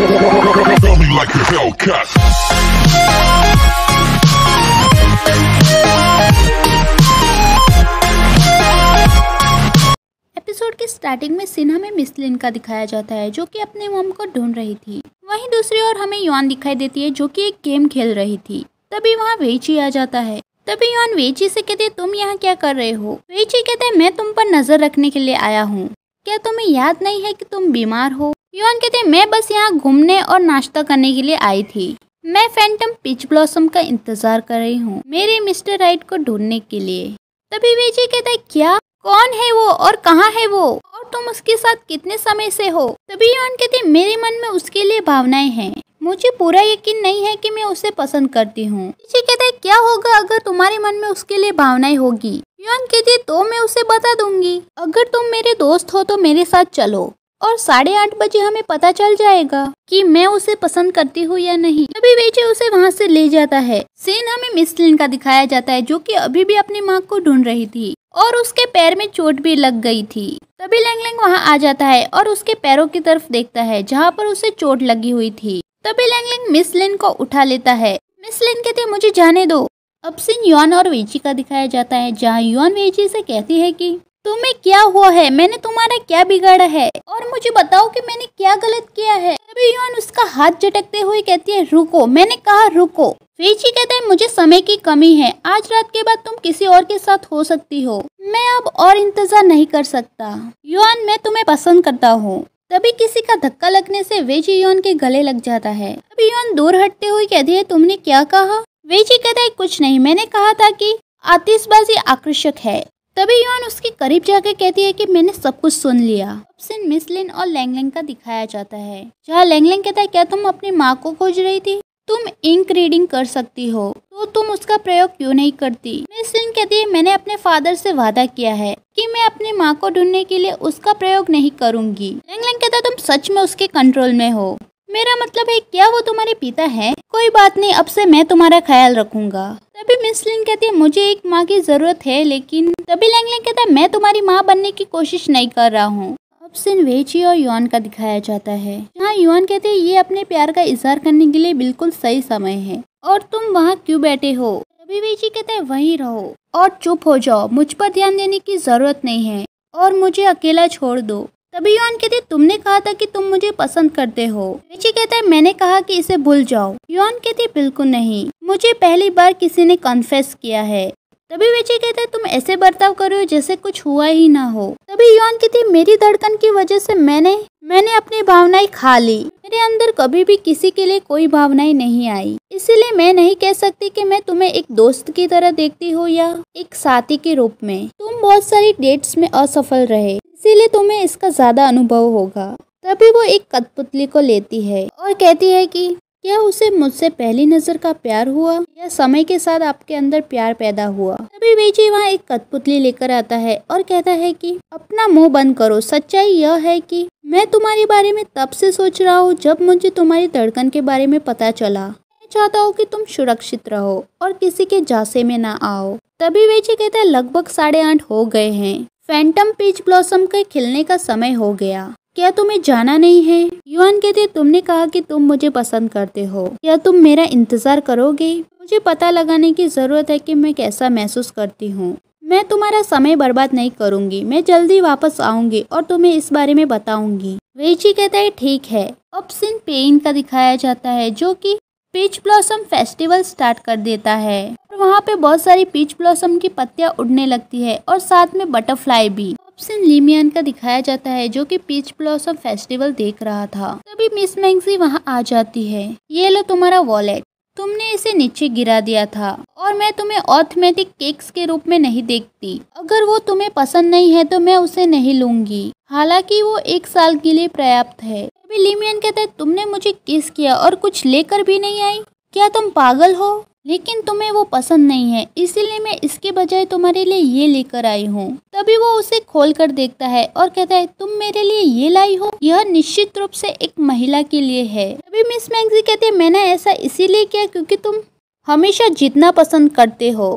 episode के starting में सिन्हा में मिसलिन का दिखाया जाता है जो कि अपने मोम को ढूंढ रही थी वहीं दूसरी ओर हमें युवान दिखाई देती है जो कि एक गेम खेल रही थी तभी वहाँ वेची आ जाता है तभी युवान वेची से कहते तुम यहाँ क्या कर रहे हो वेची कहते मैं तुम पर नजर रखने के लिए आया हूँ क्या तुम्हें याद नहीं है कि तुम बीमार हो योन कहते मैं बस यहाँ घूमने और नाश्ता करने के लिए आई थी मैं फैंटम पिच ब्लॉसम का इंतजार कर रही हूँ मेरे मिस्टर राइट को ढूंढने के लिए तभी विजय कहता है क्या कौन है वो और कहाँ है वो और तुम उसके साथ कितने समय से हो तभी योन कहते मेरे मन में उसके लिए भावनाएं हैं मुझे पूरा यकीन नहीं है कि मैं उसे पसंद करती हूँ विजय क्या होगा अगर तुम्हारे मन में उसके लिए भावनाएं होगी प्योन कहती तो मैं उसे बता दूंगी अगर तुम मेरे दोस्त हो तो मेरे साथ चलो और साढ़े आठ बजे हमें पता चल जाएगा कि मैं उसे पसंद करती हूँ या नहीं तभी बेचे उसे वहाँ से ले जाता है सीन हमें मिस लिन का दिखाया जाता है जो कि अभी भी अपनी माँ को ढूंढ रही थी और उसके पैर में चोट भी लग गई थी तभी लैंगलैंग वहाँ आ जाता है और उसके पैरों की तरफ देखता है जहाँ पर उसे चोट लगी हुई थी तभी लैंगलिंग मिस लिन को उठा लेता है मिस लिन कहते मुझे जाने दो अब सिंह यौन और वेची का दिखाया जाता है जहाँ यौन वेची से कहती है कि तुम्हें क्या हुआ है मैंने तुम्हारा क्या बिगाड़ा है और मुझे बताओ कि मैंने क्या गलत किया है तभी यौन उसका हाथ झटकते हुए कहती है रुको मैंने कहा रुको वेची कहते हैं मुझे समय की कमी है आज रात के बाद तुम किसी और के साथ हो सकती हो मैं अब और इंतजार नहीं कर सकता युआन मैं तुम्हें पसंद करता हूँ तभी किसी का धक्का लगने से वेजी योन के गले लग जाता है तभी योन दूर हटते हुए कहती है तुमने क्या कहा वेजी कहता है कुछ नहीं मैंने कहा था कि आतिशबाजी आकर्षक है तभी योन उसके करीब जाकर कहती है कि मैंने सब कुछ सुन लिया मिसलिन और लैंगलिंग का दिखाया जाता है जहाँ लैंगलिंग कहता है क्या तुम अपनी माँ को खोज रही थी तुम इंक रीडिंग कर सकती हो तो तुम उसका प्रयोग क्यों नहीं करती मिस लिन कहती है मैंने अपने फादर से वादा किया है कि मैं अपनी माँ को ढूंढने के लिए उसका प्रयोग नहीं करूँगी लैंग कहता तुम सच में उसके कंट्रोल में हो मेरा मतलब है क्या वो तुम्हारे पिता है कोई बात नहीं अब से मैं तुम्हारा ख्याल रखूंगा तभी मिस लिन कहती है मुझे एक माँ की जरूरत है लेकिन तभी लैंगलिंग कहता है मैं तुम्हारी माँ बनने की कोशिश नहीं कर रहा हूँ ऑप्शन वेची और युवान का दिखाया जाता है यहाँ युवान कहते हैं ये अपने प्यार का इजहार करने के लिए बिल्कुल सही समय है और तुम वहाँ क्यों बैठे हो तभी वेची कहते हैं वहीं रहो और चुप हो जाओ मुझ पर ध्यान देने की जरूरत नहीं है और मुझे अकेला छोड़ दो तभी युवान कहती तुमने कहा था कि तुम मुझे पसंद करते हो वेची कहता है मैंने कहा कि इसे भूल जाओ युवान कहती बिल्कुल नहीं मुझे पहली बार किसी ने कन्फेस किया है तभी वे ची कहते तुम ऐसे बर्ताव कर रहे हो जैसे कुछ हुआ ही ना हो तभी युवान कहती मेरी धड़कन की वजह से मैंने मैंने अपनी भावनाएं खा ली मेरे अंदर कभी भी किसी के लिए कोई भावनाएं नहीं आई इसलिए मैं नहीं कह सकती कि मैं तुम्हें एक दोस्त की तरह देखती हूँ या एक साथी के रूप में तुम बहुत सारी डेट्स में असफल रहे इसीलिए तुम्हें इसका ज्यादा अनुभव होगा तभी वो एक कठपुतली को लेती है और कहती है की क्या उसे मुझसे पहली नज़र का प्यार हुआ या समय के साथ आपके अंदर प्यार पैदा हुआ तभी विजय वहाँ एक कठपुतली लेकर आता है और कहता है कि अपना मुंह बंद करो सच्चाई यह है कि मैं तुम्हारे बारे में तब से सोच रहा हूँ जब मुझे तुम्हारी धड़कन के बारे में पता चला मैं चाहता हूँ कि तुम सुरक्षित रहो और किसी के झांसे में ना आओ तभी वेजी कहता है लगभग साढ़े आठ हो गए हैं फैंटम पीच ब्लॉसम के खिलने का समय हो गया क्या तुम्हें जाना नहीं है युवान कहते तुमने कहा कि तुम मुझे पसंद करते हो क्या तुम मेरा इंतजार करोगे मुझे पता लगाने की ज़रूरत है कि मैं कैसा महसूस करती हूँ मैं तुम्हारा समय बर्बाद नहीं करूँगी मैं जल्दी वापस आऊँगी और तुम्हें इस बारे में बताऊँगी वेची कहता है ठीक है अब इन पेन का दिखाया जाता है जो की पीच ब्लॉसम फेस्टिवल स्टार्ट कर देता है और वहाँ पे बहुत सारी पीच ब्लॉसम की पत्तियाँ उड़ने लगती है और साथ में बटरफ्लाई भी ऑप्शन लिमियन का दिखाया जाता है जो कि पीच ब्लॉसम फेस्टिवल देख रहा था तभी मिस मैगजी वहाँ आ जाती है ये लो तुम्हारा वॉलेट तुमने इसे नीचे गिरा दिया था और मैं तुम्हें ऑथमेटिक केक्स के रूप में नहीं देखती अगर वो तुम्हें पसंद नहीं है तो मैं उसे नहीं लूंगी हालांकि वो एक साल के लिए पर्याप्त है तभी लिमियन कहता है तुमने मुझे किस किया और कुछ लेकर भी नहीं आई क्या तुम पागल हो लेकिन तुम्हें वो पसंद नहीं है इसीलिए मैं इसके बजाय तुम्हारे लिए ये लेकर आई हूँ तभी वो उसे खोल कर देखता है और कहता है तुम मेरे लिए ये लाई हो यह निश्चित रूप से एक महिला के लिए है तभी मिस मैगजी कहती है मैंने ऐसा इसीलिए किया क्योंकि तुम हमेशा जितना पसंद करते हो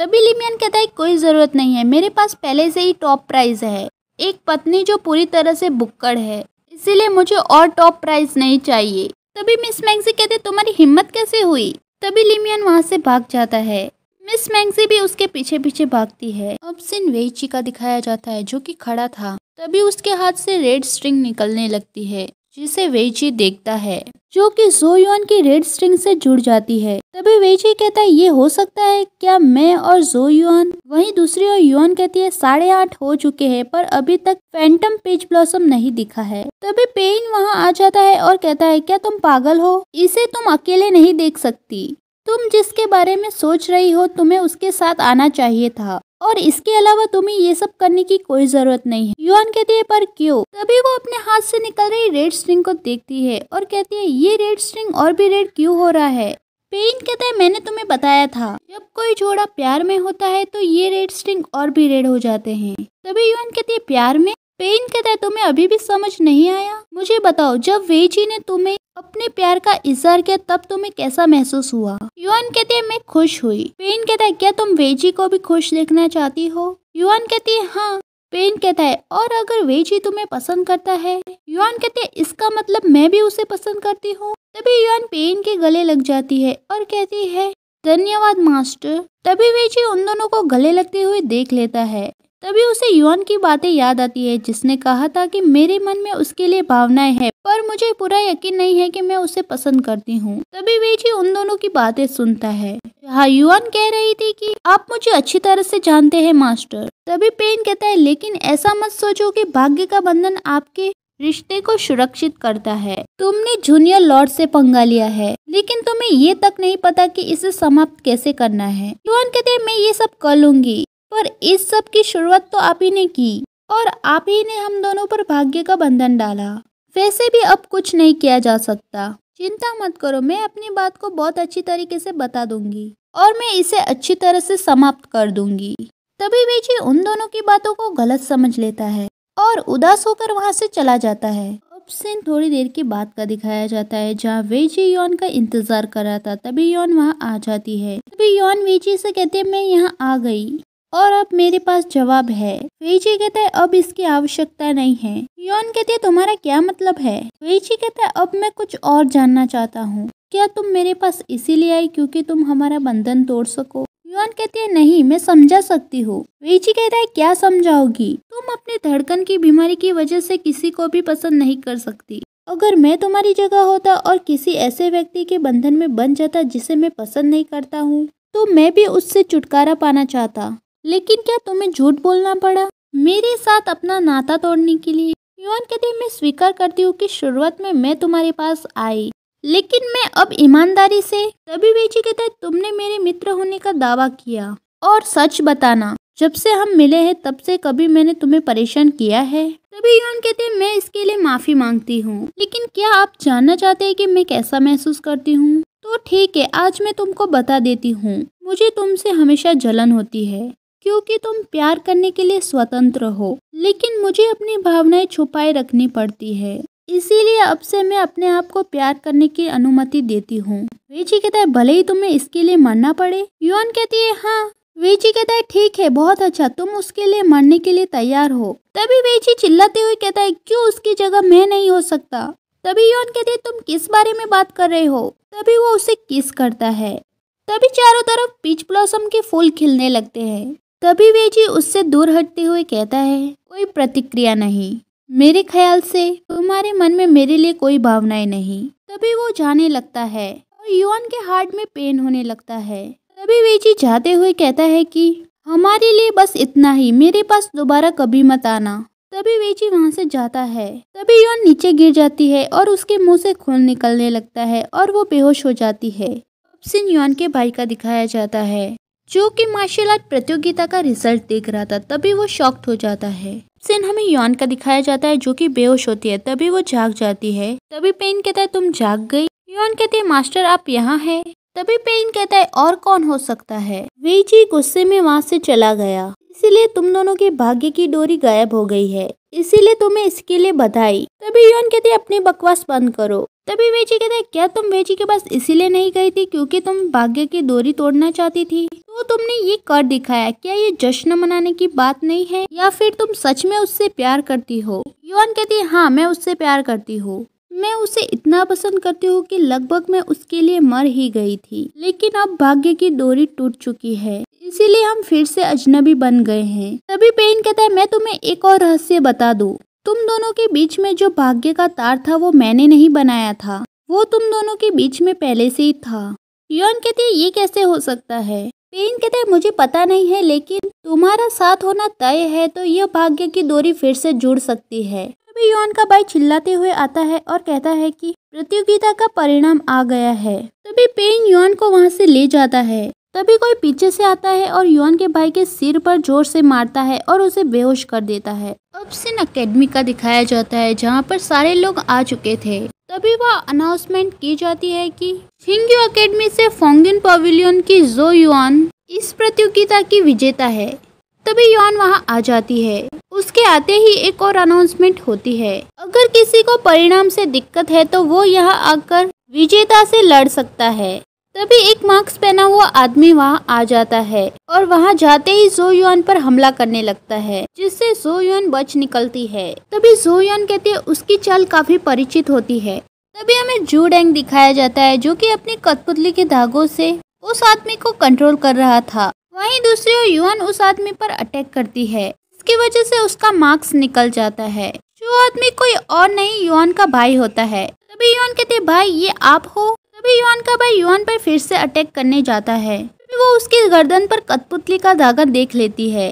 तभी लिमियन कहता है कोई ज़रूरत नहीं है मेरे पास पहले से ही टॉप प्राइज है एक पत्नी जो पूरी तरह से बुक्कड़ है इसीलिए मुझे और टॉप प्राइज नहीं चाहिए तभी मिस मैगजी कहते तुम्हारी हिम्मत कैसे हुई तभी लिमियन वहाँ से भाग जाता है मिस मैंगजी भी उसके पीछे पीछे भागती है अब सिन वेची का दिखाया जाता है जो कि खड़ा था तभी उसके हाथ से रेड स्ट्रिंग निकलने लगती है जिसे वेजी देखता है जो कि जोयोन की रेड स्ट्रिंग से जुड़ जाती है तभी वेजी कहता है ये हो सकता है क्या मैं और जो युआन वही दूसरी और युआन कहती है साढ़े आठ हो चुके हैं पर अभी तक फैंटम पेज ब्लॉसम नहीं दिखा है तभी पेन वहां आ जाता है और कहता है क्या तुम पागल हो इसे तुम अकेले नहीं देख सकती तुम जिसके बारे में सोच रही हो तुम्हें उसके साथ आना चाहिए था और इसके अलावा तुम्हें ये सब करने की कोई जरूरत नहीं है युवान कहती है पर क्यों तभी वो अपने हाथ से निकल रही रेड स्ट्रिंग को देखती है और कहती है ये रेड स्ट्रिंग और भी रेड क्यों हो रहा है पेन कहता है मैंने तुम्हें बताया था जब कोई जोड़ा प्यार में होता है तो ये रेड स्ट्रिंग और भी रेड हो जाते हैं तभी युवान कहती है प्यार में पेन कहता है तुम्हें अभी भी समझ नहीं आया मुझे बताओ जब वेजी ने तुम्हें अपने प्यार का इजहार किया तब तुम्हें कैसा महसूस हुआ युवान कहती है मैं खुश हुई पेन कहता है क्या तुम वेजी को भी खुश देखना चाहती हो युवान कहती है हाँ पेन कहता है और अगर वेजी तुम्हें पसंद करता है युवान कहते हैं इसका मतलब मैं भी उसे पसंद करती हूँ तभी युवान पेन के गले लग जाती है और कहती है धन्यवाद मास्टर तभी वेजी उन दोनों को गले लगते हुए देख लेता है तभी उसे युवान की बातें याद आती है जिसने कहा था कि मेरे मन में उसके लिए भावनाएं हैं पर मुझे पूरा यकीन नहीं है कि मैं उसे पसंद करती हूँ तभी वे जी उन दोनों की बातें सुनता है जहाँ युवान कह रही थी कि आप मुझे अच्छी तरह से जानते हैं मास्टर तभी पेन कहता है लेकिन ऐसा मत सोचो कि भाग्य का बंधन आपके रिश्ते को सुरक्षित करता है तुमने जूनियर लॉर्ड से पंगा लिया है लेकिन तुम्हें ये तक नहीं पता कि इसे समाप्त कैसे करना है युवन कहते हैं मैं ये सब कर लूंगी पर इस सब की शुरुआत तो आप ही ने की और आप ही ने हम दोनों पर भाग्य का बंधन डाला वैसे भी अब कुछ नहीं किया जा सकता चिंता मत करो मैं अपनी बात को बहुत अच्छी तरीके से बता दूंगी और मैं इसे अच्छी तरह से समाप्त कर दूंगी तभी विजय उन दोनों की बातों को गलत समझ लेता है और उदास होकर वहाँ से चला जाता है अब सीन थोड़ी देर के बाद का दिखाया जाता है जहाँ वेजी यौन का इंतजार कर रहा था तभी यौन वहाँ आ जाती है तभी यौन वेजी से कहते मैं यहाँ आ गई और अब मेरे पास जवाब है वेजी कहता है अब इसकी आवश्यकता नहीं है योन कहती है तुम्हारा क्या मतलब है वेजी कहता है अब मैं कुछ और जानना चाहता हूँ क्या तुम मेरे पास इसीलिए आई क्योंकि तुम हमारा बंधन तोड़ सको योन कहती है नहीं मैं समझा सकती हूँ वेजी कहता है क्या समझाओगी तुम अपनी धड़कन की बीमारी की वजह से किसी को भी पसंद नहीं कर सकती अगर मैं तुम्हारी जगह होता और किसी ऐसे व्यक्ति के बंधन में बन जाता जिसे मैं पसंद नहीं करता हूँ तो मैं भी उससे छुटकारा पाना चाहता लेकिन क्या तुम्हें झूठ बोलना पड़ा मेरे साथ अपना नाता तोड़ने के लिए यून कहते मैं स्वीकार करती हूँ कि शुरुआत में मैं तुम्हारे पास आई लेकिन मैं अब ईमानदारी से तभी बेची कहते तुमने मेरे मित्र होने का दावा किया और सच बताना जब से हम मिले हैं तब से कभी मैंने तुम्हें परेशान किया है तभी यून कहते हैं मैं इसके लिए माफ़ी मांगती हूँ लेकिन क्या आप जानना चाहते हैं कि मैं कैसा महसूस करती हूँ तो ठीक है आज मैं तुमको बता देती हूँ मुझे तुमसे हमेशा जलन होती है क्योंकि तुम प्यार करने के लिए स्वतंत्र हो लेकिन मुझे अपनी भावनाएं छुपाए रखनी पड़ती है इसीलिए अब से मैं अपने आप को प्यार करने की अनुमति देती हूँ वेची कहता है भले ही तुम्हें इसके लिए मरना पड़े युवन कहती है हाँ वेची कहता है ठीक है बहुत अच्छा तुम उसके लिए मरने के लिए तैयार हो तभी वेची चिल्लाते हुए कहता है क्यों उसकी जगह मैं नहीं हो सकता तभी यौन कहती है तुम किस बारे में बात कर रहे हो तभी वो उसे किस करता है तभी चारों तरफ पीच ब्लॉसम के फूल खिलने लगते हैं वे जी उससे दूर हटते हुए कहता है कोई प्रतिक्रिया नहीं मेरे ख्याल से तुम्हारे मन में मेरे लिए कोई भावनाएं नहीं तभी वो जाने लगता है और युवान के हार्ट में पेन होने लगता है तभी जी जाते हुए कहता है कि हमारे लिए बस इतना ही मेरे पास दोबारा कभी मत आना तभी जी वहाँ से जाता है तभी युवान नीचे गिर जाती है और उसके मुंह से खून निकलने लगता है और वो बेहोश हो जाती है सिन युवान के भाई का दिखाया जाता है जो कि मार्शल आर्ट प्रतियोगिता का रिजल्ट देख रहा था तभी वो शॉक्ट हो जाता है सीन हमें यौन का दिखाया जाता है जो कि बेहोश होती है तभी वो जाग जाती है तभी पेन कहता है तुम जाग गई यौन कहती है मास्टर आप यहाँ है तभी पेन कहता है और कौन हो सकता है वे जी गुस्से में वहाँ से चला गया इसीलिए तुम दोनों के भाग्य की डोरी गायब हो गई है इसीलिए तुम्हें इसके लिए बधाई तभी यौन कहती है अपनी बकवास बंद करो तभी वेजी कहता है क्या तुम वेजी के पास इसीलिए नहीं गई थी क्योंकि तुम भाग्य की दूरी तोड़ना चाहती थी तो तुमने ये कर दिखाया क्या ये जश्न मनाने की बात नहीं है या फिर तुम सच में उससे प्यार करती हो युवान कहती है हाँ मैं उससे प्यार करती हूँ मैं उसे इतना पसंद करती हूँ कि लगभग मैं उसके लिए मर ही गई थी लेकिन अब भाग्य की डोरी टूट चुकी है इसीलिए हम फिर से अजनबी बन गए हैं तभी पेन कहता है मैं तुम्हें एक और रहस्य बता दूँ तुम दोनों के बीच में जो भाग्य का तार था वो मैंने नहीं बनाया था वो तुम दोनों के बीच में पहले से ही था यौन कहती है ये कैसे हो सकता है पेन कहते मुझे पता नहीं है लेकिन तुम्हारा साथ होना तय है तो यह भाग्य की दूरी फिर से जुड़ सकती है तभी यौन का भाई चिल्लाते हुए आता है और कहता है कि प्रतियोगिता का परिणाम आ गया है तभी पेन यौन को वहाँ से ले जाता है तभी कोई पीछे से आता है और युवान के भाई के सिर पर जोर से मारता है और उसे बेहोश कर देता है अब सिन अकेडमी का दिखाया जाता है जहाँ पर सारे लोग आ चुके थे तभी वह अनाउंसमेंट की जाती है कि फिंग्यू अकेडमी से फोंगिन पवेलियन की जो युवान इस प्रतियोगिता की विजेता है तभी युवान वहाँ आ जाती है उसके आते ही एक और अनाउंसमेंट होती है अगर किसी को परिणाम से दिक्कत है तो वो यहाँ आकर विजेता से लड़ सकता है तभी एक मास्क पहना हुआ आदमी वहाँ आ जाता है और वहाँ जाते ही जो जोयुआन पर हमला करने लगता है जिससे जो जोयुआन बच निकलती है तभी जो जोयुआन कहते हैं उसकी चाल काफी परिचित होती है तभी हमें जू डेंग दिखाया जाता है जो कि अपनी कठपुतली के धागो से उस आदमी को कंट्रोल कर रहा था वही दूसरी ओर युवान उस आदमी पर अटैक करती है इसकी वजह से उसका मास्क निकल जाता है जो आदमी कोई और नहीं युवान का भाई होता है तभी युवान कहते भाई ये आप हो तभी युवान का भाई युवान पर फिर से अटैक करने जाता है वो उसकी गर्दन पर कठपुतली का धागा देख लेती है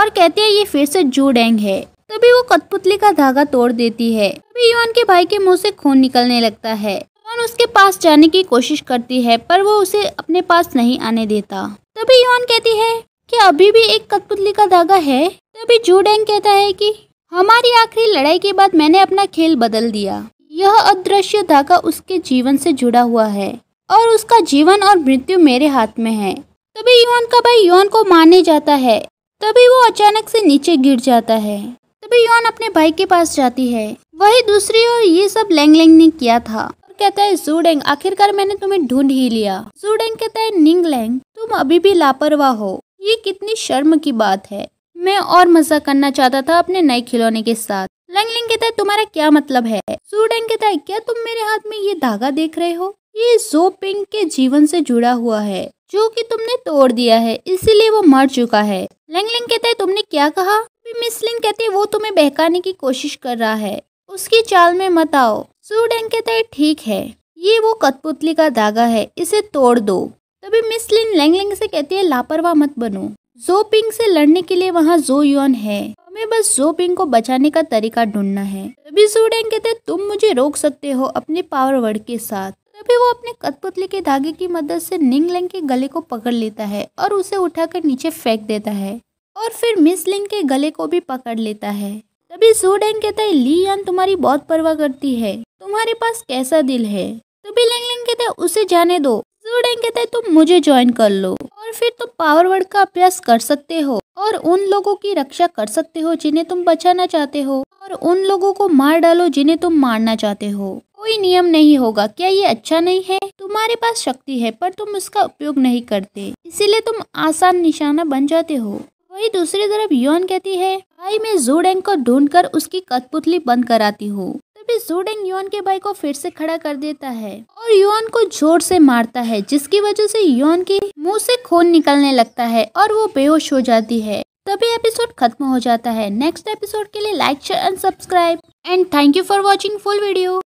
और कहती है ये फिर से जू डैंग है तभी वो कठपुतली का धागा तोड़ देती है तभी युवान के भाई के मुंह से खून निकलने लगता है युवान उसके पास जाने की कोशिश करती है पर वो उसे अपने पास नहीं आने देता तभी युवान कहती है कि अभी भी एक कठपुतली का धागा है तभी जू डेंग कहता है कि हमारी आखिरी लड़ाई के बाद मैंने अपना खेल बदल दिया यह अदृश्य धागा उसके जीवन से जुड़ा हुआ है और उसका जीवन और मृत्यु मेरे हाथ में है तभी यौन का भाई यौन को मारने जाता है तभी वो अचानक से नीचे गिर जाता है तभी यौन अपने भाई के पास जाती है वही दूसरी ओर ये सब लैंग लैंग ने किया था कहता है जूडेंग आखिरकार मैंने तुम्हें ढूंढ ही लिया जूडेंग कहता है निंग लैंग तुम अभी भी लापरवाह हो ये कितनी शर्म की बात है मैं और मजा करना चाहता था अपने नए खिलौने के साथ लैंगलिंग कहता है तुम्हारा क्या मतलब है सूडेंग कहता है क्या तुम मेरे हाथ में ये धागा देख रहे हो ये जो पिंग के जीवन से जुड़ा हुआ है जो कि तुमने तोड़ दिया है इसीलिए वो मर चुका है लैंगलिंग कहता है तुमने क्या कहा मिसलिंग कहती है वो तुम्हें बहकाने की कोशिश कर रहा है उसकी चाल में मत आओ सूडेंग कहता है ठीक है ये वो कठपुतली का धागा है इसे तोड़ दो तभी मिस लिन लैंगलिंग से कहती है लापरवाह मत बनो जो पिंग से लड़ने के लिए वहाँ जो योन है हमें बस जो पिंग को बचाने का तरीका ढूंढना है तभी जूडेंग कहते तुम मुझे रोक सकते हो अपने पावर वर्ड के साथ तभी वो अपने कतपुतली के धागे की मदद से निंगलिंग के गले को पकड़ लेता है और उसे उठाकर नीचे फेंक देता है और फिर मिस लिंग के गले को भी पकड़ लेता है तभी जूडेंग कहता है ली यान तुम्हारी बहुत परवाह करती है तुम्हारे पास कैसा दिल है तभी लिंग लिंग उसे जाने दो जूडेंग कहता तुम मुझे ज्वाइन कर लो फिर तुम पावर वर्ड का अभ्यास कर सकते हो और उन लोगों की रक्षा कर सकते हो जिन्हें तुम बचाना चाहते हो और उन लोगों को मार डालो जिन्हें तुम मारना चाहते हो कोई नियम नहीं होगा क्या ये अच्छा नहीं है तुम्हारे पास शक्ति है पर तुम उसका उपयोग नहीं करते इसीलिए तुम आसान निशाना बन जाते हो वही दूसरी तरफ यौन कहती है भाई मैं जोड़ को ढूंढ उसकी कठपुतली बंद कराती हूँ पे जूडेंग योन के भाई को फिर से खड़ा कर देता है और योन को जोर से मारता है जिसकी वजह से योन के मुंह से खून निकलने लगता है और वो बेहोश हो जाती है तभी एपिसोड खत्म हो जाता है नेक्स्ट एपिसोड के लिए like share and subscribe and thank you for watching full video